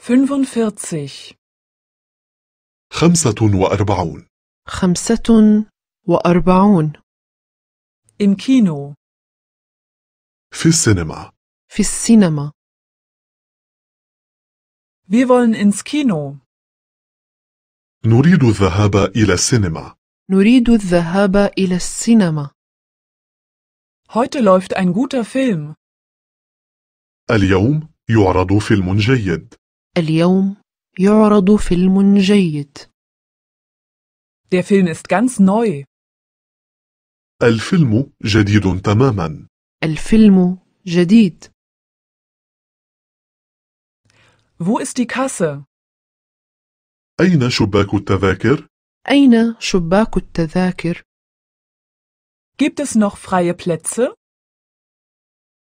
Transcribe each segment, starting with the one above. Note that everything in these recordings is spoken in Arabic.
45 45 خمسة وأربعون im Kino في السينما في السينما Wir wollen ins Kino. نريد الذهاب إلى السينما. نريد الذهاب إلى السينما. Heute läuft ein guter Film. اليوم يعرض فيلم جيد. اليوم يعرض فيلم جيد. Der Film ist ganz neu. الفيلم جديد تماما. الفيلم جديد. Wo ist die Kasse? أين شباك التذاكر؟ أين شباك التذاكر؟ Gibt es noch freie Plätze?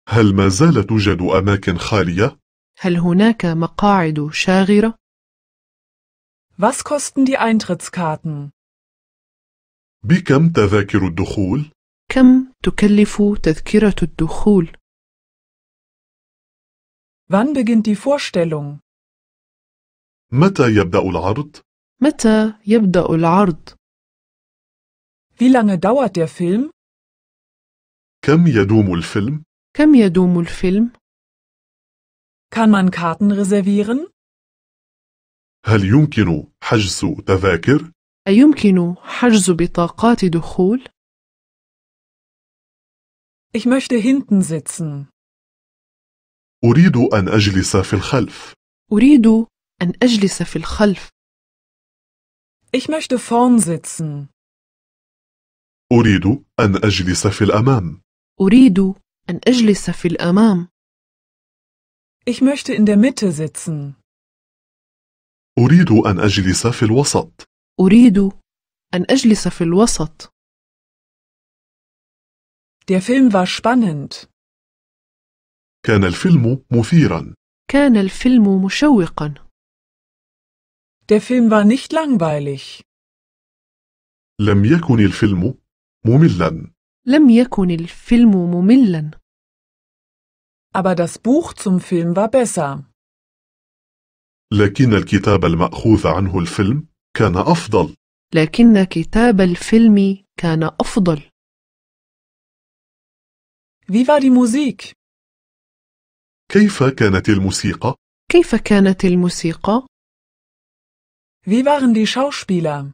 هل ما زال توجد أماكن خالية؟ هل هناك مقاعد شاغرة؟ Was kosten die Eintrittskarten? بكم تذاكر الدخول؟ كم تكلف تذكرة الدخول؟ Wann beginnt die Vorstellung? متى يبدأ العرض؟ متى يبدأ العرض؟ Wie lange dauert der Film? كم يدوم الفيلم؟ كم يدوم الفيلم؟ Kann man Karten reservieren? هل يمكن حجز تذاكر؟ أيمكن حجز بطاقات دخول؟ Ich möchte hinten sitzen. أريد أن أجلس في الخلف. أريد أن أجلس في الخلف. Ich möchte vorn sitzen. أريد أن أجلس في الأمام. أريد أن أجلس في الأمام. Ich möchte in der Mitte sitzen. أريد أن أجلس في الوسط. أريد أن أجلس في الوسط. Der Film war spannend. كان الفيلم مثيرا. كان الفيلم مشوقا. Der Film war nicht langweilig. لم يكن الفيلم مملا. لم يكن الفيلم مملا. Aber das Buch zum Film war besser. لكن الكتاب المأخوذ عنه الفيلم كان أفضل. لكن كتاب الفيلم كان أفضل. Wie war die Musik? كيف كانت الموسيقى؟ كيف كانت الموسيقى؟ Wie waren die Schauspieler?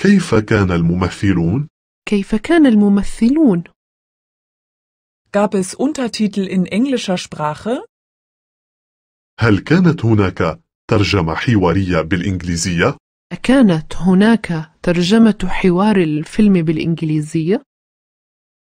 كيف كان الممثلون؟ كيف كان الممثلون؟ Gab es Untertitel in englischer Sprache? هل كانت هناك ترجمة حوارية بالإنجليزية؟ كانت هناك ترجمة حوار الفيلم بالإنجليزية؟